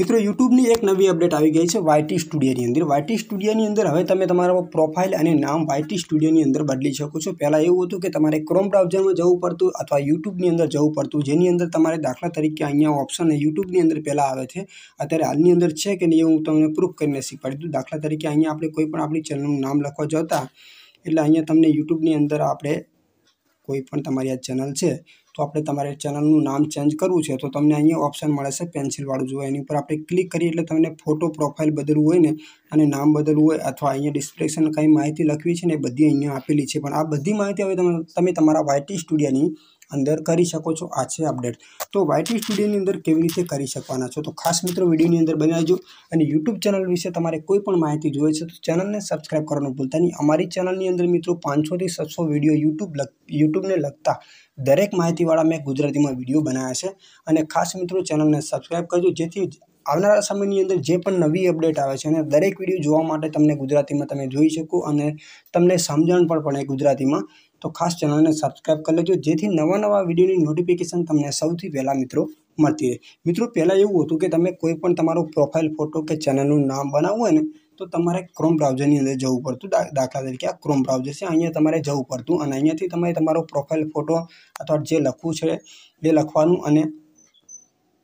ਇਤੋਂ YouTube ની એક નવી અપડેટ આવી ગઈ છે YT સ્ટુડિયો ની અંદર YT સ્ટુડિયો ની અંદર હવે તમે તમારો પ્રોફાઇલ અને નામ YT સ્ટુડિયો ની અંદર બદલી શકો છો પહેલા એવું હતું કે તમારે Chrome બ્રાઉઝર માં જવું પડતું અથવા YouTube ની અંદર જવું પડતું જેની અંદર તમારે દાખલા તરીકે અહીંયા ઓપ્શન YouTube ની અંદર પહેલા આવે છે અત્યારે હાલની અંદર છે કે એવું તમે પ્રૂફ કરીને શીખવું પડ્યું દાખલા તરીકે અહીંયા આપણે કોઈ પણ આપણી ચેનલ નું નામ લખવા જवता એટલે અહીંયા તમે YouTube ની અંદર આપણે કોઈ પણ તમારી આ ચેનલ છે તો આપણે તમારે ચેનલનું નામ ચેન્જ કરવું છે તો તમને અહીંયા ઓપ્શન મળે છે પેન્સિલવાળું જોવા એની ઉપર આપણે ક્લિક કરીએ એટલે તમને ફોટો પ્રોફાઇલ બદલવું હોય ને અને નામ બદલવું હોય અથવા અહીંયા ડિસ્ક્રિપ્શન કંઈ માહિતી લખવી છે ને એ બધી અહીંયા આપેલી છે પણ આ બધી માહિતી હવે તમે તમે તમારા વાયટી સ્ટુડિયાની અંદર કરી શકો છો આ છે અપડેટ તો વાયટી સ્ટુડિયોની અંદર કેવી રીતે કરી શકવાના છો તો ખાસ મિત્રો વિડીયોની અંદર બનાવજો અને યુટ્યુબ ચેનલ વિશે તમારે કોઈ પણ માહિતી જોઈએ છે તો ચેનલને સબસ્ક્રાઈબ કરવાનું ભૂલતા નહીં અમારી ચેનલની અંદર મિત્રો પાંચસોથી સાતસો વિડીયો યુટ્યુબ યુટ્યુબને લગતા દરેક માહિતીવાળા મેં ગુજરાતીમાં વિડીયો બનાવ્યા છે અને ખાસ મિત્રો ચેનલને સબસ્ક્રાઈબ કરજો જેથી આવનારા સમયની અંદર જે પણ નવી અપડેટ આવે છે અને દરેક વિડીયો જોવા માટે તમને ગુજરાતીમાં તમે જોઈ શકો અને તમને સમજણ પણ પડે ગુજરાતીમાં તો ખાસ ચેનલને સબસ્ક્રાઈબ કરી લેજો જેથી નવા નવા વિડીયોની નોટિફિકેશન તમને સૌથી પહેલાં મિત્રો મળતી રહે મિત્રો પહેલાં એવું હતું કે તમે કોઈ પણ તમારો પ્રોફાઇલ ફોટો કે ચેનલનું નામ બનાવવું હોય ને તો તમારે ક્રોમ બ્રાઉઝરની અંદર જવું પડતું દાખલા તરીકે આ ક્રોમ બ્રાઉઝર છે અહીંયા તમારે જવું પડતું અને અહીંયાથી તમારે તમારો પ્રોફાઇલ ફોટો અથવા જે લખવું છે એ લખવાનું અને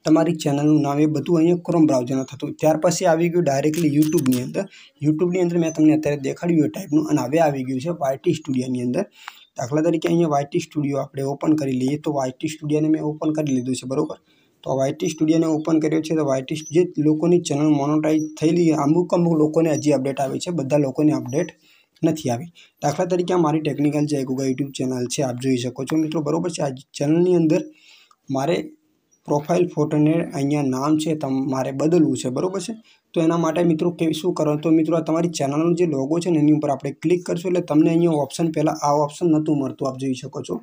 તમારી ચેનલનું નામ એ બધું અહીંયા ક્રોમ બ્રાઉઝરમાં થતું ત્યાર પછી આવી ગયું ડાયરેક્ટલી યુટ્યુબની અંદર યુટ્યુબની અંદર મેં તમને અત્યારે દેખાડ્યું એ ટાઈપનું અને હવે આવી ગયું છે વાયટી સ્ટુડિયોની અંદર આખલા તરીકે અહીંયા YT સ્ટુડિયો આપણે ઓપન કરી લીએ તો YT સ્ટુડિયોને મે ઓપન કરી લીધું છે બરોબર તો YT સ્ટુડિયોને ઓપન કર્યો છે તો YT જે લોકોની ચેનલ મોનેટાઇઝ થઈ ગઈ આબુ કમક લોકોને અજી અપડેટ આવે છે બધા લોકોને અપડેટ નથી આવે આખલા તરીકે મારી ટેકનિકલ ચેક ઉગા YouTube ચેનલ છે આપ જોઈ શકો છો મિત્રો બરોબર છે આજ ચેનલની અંદર મારે प्रोफाइल फोटो ને અહીયા નામ છે તમારે બદલવું છે બરોબર છે તો એના માટે મિત્રો કે શું કરો તો મિત્રો તમારી ચેનલ નું જે લોગો છે ને એની ઉપર આપણે ક્લિક કરશું એટલે તમને અહીંયા ઓપ્શન પહેલા આ ઓપ્શન નતું મળતું આપ જોઈ શકો છો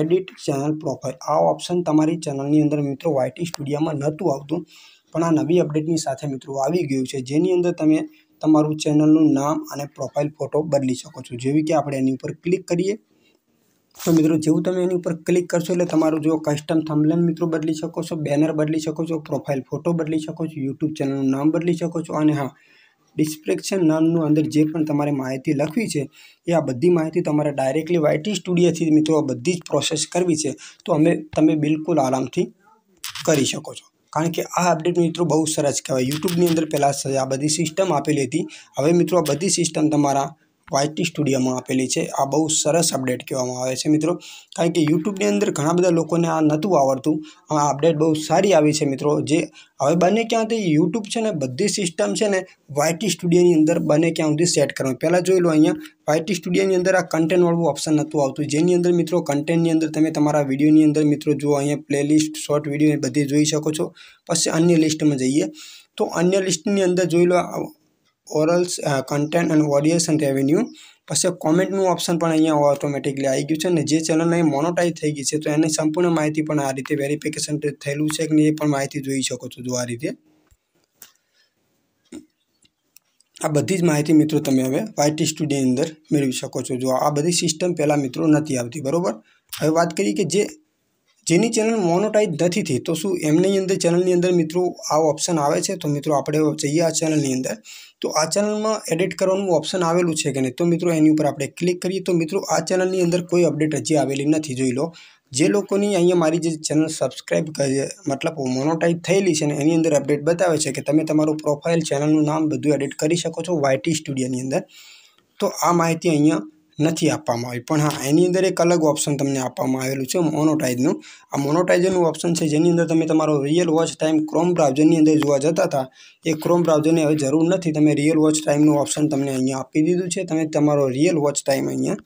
एडिट ચેનલ પ્રોફાઇલ આ ઓપ્શન તમારી ચેનલ ની અંદર મિત્રો YT સ્ટુડિયો માં નતું આવતું પણ આ નવી અપડેટ ની સાથે મિત્રો આવી ગયું છે જેની અંદર તમે તમારું ચેનલ નું નામ અને પ્રોફાઇલ ફોટો બદલી શકો છો જેવી કે આપણે એની ઉપર ક્લિક કરીએ તો મિત્રો જેવું તમે એની ઉપર ક્લિક કરશો એટલે તમારું જો કસ્ટમ થંબલેન મિત્રો બદલી શકો છો બેનર બદલી શકો છો પ્રોફાઇલ ફોટો બદલી શકો છો YouTube ચેનલનું નામ બદલી શકો છો અને હા ડિસ્ક્રિપ્શન નામનું અંદર જે પણ તમારી માહિતી લખવી છે એ આ બધી માહિતી તમારે ડાયરેક્ટલી YT સ્ટુડિયો થી મિત્રો આ બધી જ પ્રોસેસ કરવી છે તો અમે તમે બિલકુલ આરામથી કરી શકો છો કારણ કે આ અપડેટ મિત્રો બહુ સરસ કેવા YouTube ની અંદર પહેલા આ બધી સિસ્ટમ આપેલી હતી હવે મિત્રો આ બધી સિસ્ટમ તમારા YT स्टूडियो માં આપેલી છે આ બહુ સરસ અપડેટ કેવામાં આવે છે મિત્રો કારણ કે YouTube ની અંદર ઘણા બધા લોકો ને આ નતું આવરતું આ અપડેટ બહુ સારી આવી છે મિત્રો જે હવે બને કે YouTube છે ને બધી સિસ્ટમ છે ને YT સ્ટુડિયો ની અંદર બને કે આવું થી સેટ કરવો પેલા જોઈ લો અહીંયા YT સ્ટુડિયો ની અંદર આ કન્ટેન્ટ વાળો ઓપ્શન નતું આવતું જે ની અંદર મિત્રો કન્ટેન્ટ ની અંદર તમે તમારા વિડિયો ની અંદર મિત્રો જો અહીંયા પ્લે લિસ્ટ શોર્ટ વિડિયો બધી જોઈ શકો છો પછી અન્ય લિસ્ટ માં जाइए તો અન્ય લિસ્ટ ની અંદર જોઈ લો orals content and warriors and revenue પછી કમેન્ટ નું ઓપ્શન પણ અહીંયા ઓટોમેટિકલી આવી ગયું છે અને જે ચેનલ નહી મોનેટાઈઝ થઈ ગઈ છે તો એની સંપૂર્ણ માહિતી પણ આ રીતે વેરીફિકેશન થેલું છે કે નહી પણ માહિતી જોઈ શકો છો જો આ રીતે આ બધી જ માહિતી મિત્રો તમે હવે YT સ્ટુડિયો ની અંદર જોઈ શકો છો જો આ બધી સિસ્ટમ પહેલા મિત્રો નથી આવતી બરોબર હવે વાત કરીએ કે જે જેની ચેનલ મોનેટાઈઝ થઈ હતી તો શું એની અંદર ચેનલ ની અંદર મિત્રો આ ઓપ્શન આવે છે તો મિત્રો આપણે જોઈએ છે ચેનલ ની અંદર તો આ ચેનલ માં એડિટ કરવાનો ઓપ્શન આવેલું છે કે નહી તો મિત્રો એની ઉપર આપણે ક્લિક કરીએ તો મિત્રો આ ચેનલ ની અંદર કોઈ અપડેટ આવીેલી નથી જોઈ લો જે લોકો ની અહીંયા મારી જે ચેનલ સબસ્ક્રાઇબ કરે મતલબ મોનોટાઇઝ થઈેલી છે ને એની અંદર અપડેટ બતાવે છે કે તમે તમારો પ્રોફાઇલ ચેનલ નું નામ બધું એડિટ કરી શકો છો YT સ્ટુડિયો ની અંદર તો આ માહિતી અહીંયા નથી આપવામાં આવી પણ હા એની અંદર એક અલગ ઓપ્શન તમને આપવામાં આવેલું છે મોનોટાઇઝનું આ મોનોટાઇઝરનું ઓપ્શન છે જેની અંદર તમે તમારો રિયલ વોચ ટાઈમ ક્રોમ બ્રાઉઝરની અંદર જોવા જતા હતા એ ક્રોમ બ્રાઉઝરની હવે જરૂર નથી તમે રિયલ વોચ ટાઈમનું ઓપ્શન તમને અહીંયા આપી દીધું છે તમે તમારો રિયલ વોચ ટાઈમ અહીંયા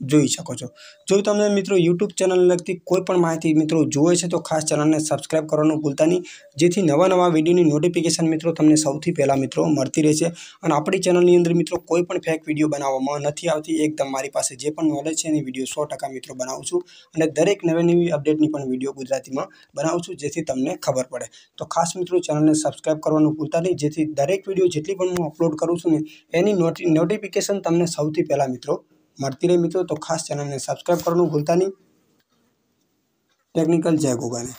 જોઈ શકો છો જો તમે મિત્રો YouTube ચેનલ ને લગતી કોઈ પણ માહિતી મિત્રો જોય છે તો ખાસ channels ને subscribe કરવાનું ભૂલતા ની જેથી નવા નવા વિડિયો ની નોટિફિકેશન મિત્રો તમને સૌથી પહેલા મિત્રો મળતી રહે છે અને આપણી ચેનલ ની અંદર મિત્રો કોઈ પણ ફેક વિડિયો બનાવવામાં નથી આવતી એકદમ મારી પાસે જે પણ નોલેજ છે એની વિડિયો 100% મિત્રો બનાવું છું અને દરેક નવી નવી અપડેટ ની પણ વિડિયો ગુજરાતી માં બનાવું છું જેથી તમને ખબર પડે તો ખાસ મિત્રો ચેનલ ને subscribe કરવાનું ભૂલતા ની જેથી દરેક વિડિયો જેટલી પણ હું અપલોડ કરું છું ને એની નોટિફિકેશન તમને સૌથી પહેલા મિત્રો મળતી રહે મિત્રો તો ખાસ ચેનલને સબસ્ક્રાઈબ કરવાનું ભૂલતા નહીં ટેકનિકલ જય ગોગાને